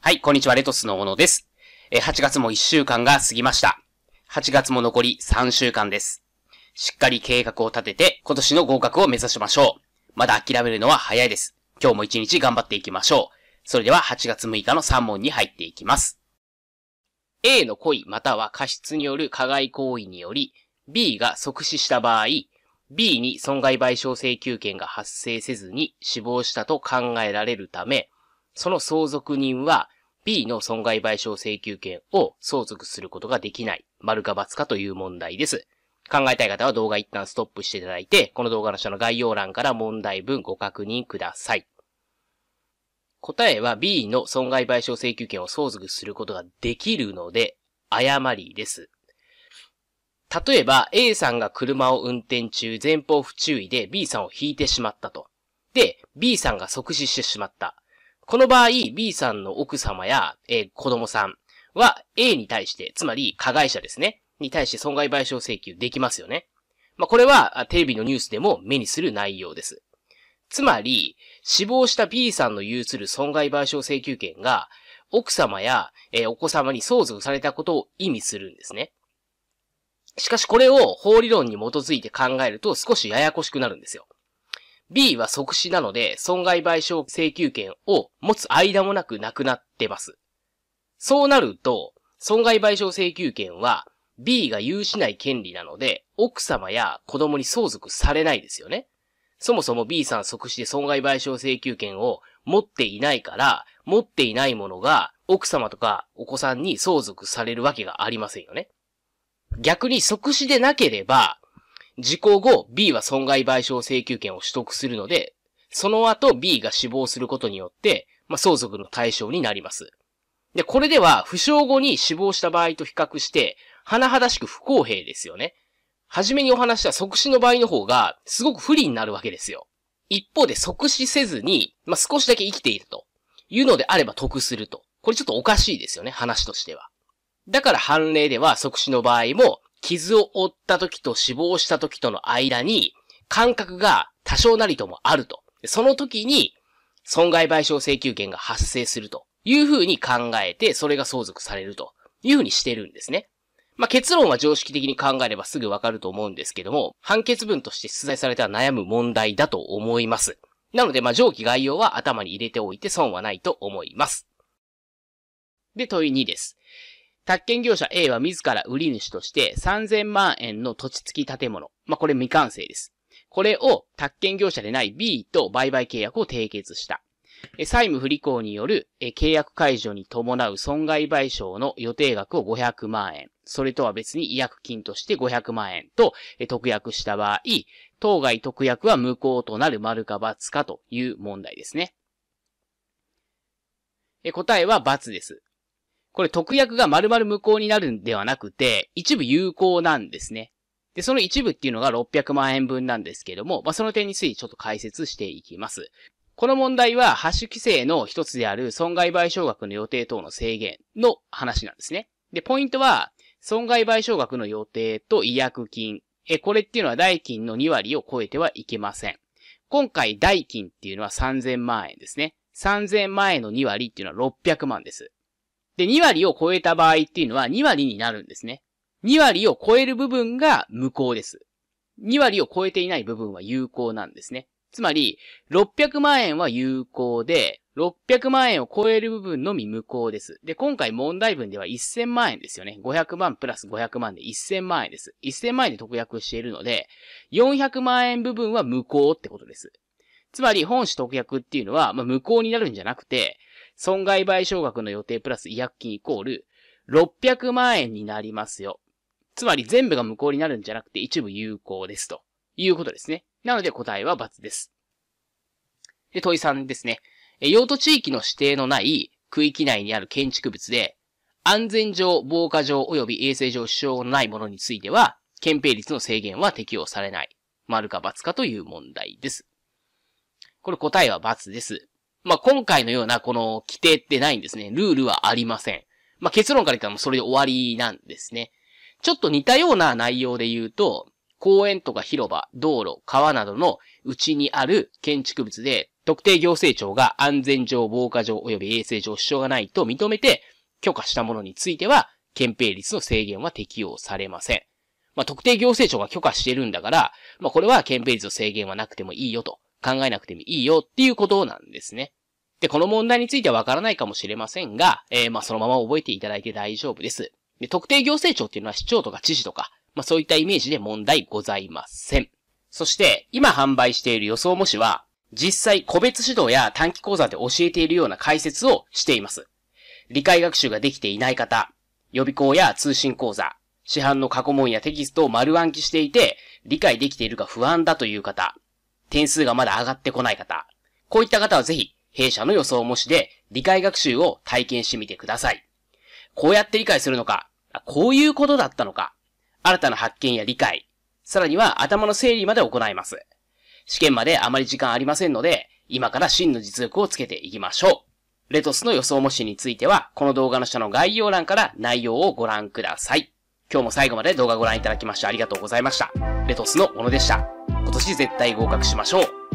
はい、こんにちは、レトスの小野です。え、8月も1週間が過ぎました。8月も残り3週間です。しっかり計画を立てて、今年の合格を目指しましょう。まだ諦めるのは早いです。今日も1日頑張っていきましょう。それでは8月6日の3問に入っていきます。A の故意または過失による加害行為により、B が即死した場合、B に損害賠償請求権が発生せずに死亡したと考えられるため、その相続人は B の損害賠償請求権を相続することができない、丸か罰かという問題です。考えたい方は動画一旦ストップしていただいて、この動画の下の概要欄から問題文ご確認ください。答えは B の損害賠償請求権を相続することができるので、誤りです。例えば A さんが車を運転中前方不注意で B さんを引いてしまったと。で、B さんが即死してしまった。この場合、B さんの奥様や、えー、子供さんは A に対して、つまり加害者ですね、に対して損害賠償請求できますよね。まあ、これはテレビのニュースでも目にする内容です。つまり、死亡した B さんの有する損害賠償請求権が、奥様や、えー、お子様に相続されたことを意味するんですね。しかしこれを法理論に基づいて考えると少しややこしくなるんですよ。B は即死なので、損害賠償請求権を持つ間もなくなくなってます。そうなると、損害賠償請求権は B が有しない権利なので、奥様や子供に相続されないですよね。そもそも B さん即死で損害賠償請求権を持っていないから、持っていないものが奥様とかお子さんに相続されるわけがありませんよね。逆に即死でなければ、事故後、B は損害賠償請求権を取得するので、その後 B が死亡することによって、まあ、相続の対象になります。で、これでは、負傷後に死亡した場合と比較して、甚だしく不公平ですよね。はじめにお話した即死の場合の方が、すごく不利になるわけですよ。一方で即死せずに、まあ、少しだけ生きていると。いうのであれば得すると。これちょっとおかしいですよね、話としては。だから判例では即死の場合も、傷を負った時と死亡した時との間に、間隔が多少なりともあると。その時に、損害賠償請求権が発生するというふうに考えて、それが相続されるというふうにしてるんですね。まあ、結論は常識的に考えればすぐわかると思うんですけども、判決文として出題されたら悩む問題だと思います。なので、まあ、上記概要は頭に入れておいて損はないと思います。で、問い2です。宅建業者 A は自ら売り主として3000万円の土地付き建物。まあ、これ未完成です。これを宅建業者でない B と売買契約を締結した。債務不履行による契約解除に伴う損害賠償の予定額を500万円、それとは別に違約金として500万円と特約した場合、当該特約は無効となる丸か×かという問題ですね。答えは×です。これ特約が丸々無効になるんではなくて、一部有効なんですね。で、その一部っていうのが600万円分なんですけども、まあ、その点についてちょっと解説していきます。この問題は、ハッシュ規制の一つである損害賠償額の予定等の制限の話なんですね。で、ポイントは、損害賠償額の予定と違約金。え、これっていうのは代金の2割を超えてはいけません。今回代金っていうのは3000万円ですね。3000万円の2割っていうのは600万です。で、2割を超えた場合っていうのは2割になるんですね。2割を超える部分が無効です。2割を超えていない部分は有効なんですね。つまり、600万円は有効で、600万円を超える部分のみ無効です。で、今回問題文では1000万円ですよね。500万プラス500万で1000万円です。1000万円で特約しているので、400万円部分は無効ってことです。つまり、本種特約っていうのは、まあ、無効になるんじゃなくて、損害賠償額の予定プラス違約金イコール、600万円になりますよ。つまり全部が無効になるんじゃなくて一部有効です。ということですね。なので答えは×です。で、問い3ですね。用途地域の指定のない区域内にある建築物で、安全上、防火上及び衛生上支障のないものについては、憲兵率の制限は適用されない。丸か×かという問題です。これ答えは×です。まあ、今回のようなこの規定ってないんですね。ルールはありません。まあ、結論から言ったらもうそれで終わりなんですね。ちょっと似たような内容で言うと、公園とか広場、道路、川などのうちにある建築物で、特定行政庁が安全上、防火上、及び衛生上支障がないと認めて許可したものについては、憲兵率の制限は適用されません。まあ、特定行政庁が許可してるんだから、まあ、これは憲兵率の制限はなくてもいいよと、考えなくてもいいよっていうことなんですね。で、この問題についてはわからないかもしれませんが、えー、まあ、そのまま覚えていただいて大丈夫です。で、特定行政庁っていうのは市長とか知事とか、まあ、そういったイメージで問題ございません。そして、今販売している予想模試は、実際個別指導や短期講座で教えているような解説をしています。理解学習ができていない方、予備校や通信講座、市販の過去問やテキストを丸暗記していて、理解できているか不安だという方、点数がまだ上がってこない方、こういった方はぜひ、弊社の予想模試で理解学習を体験してみてください。こうやって理解するのか、こういうことだったのか、新たな発見や理解、さらには頭の整理まで行います。試験まであまり時間ありませんので、今から真の実力をつけていきましょう。レトスの予想模試については、この動画の下の概要欄から内容をご覧ください。今日も最後まで動画ご覧いただきましてありがとうございました。レトスの小野でした。今年絶対合格しましょう。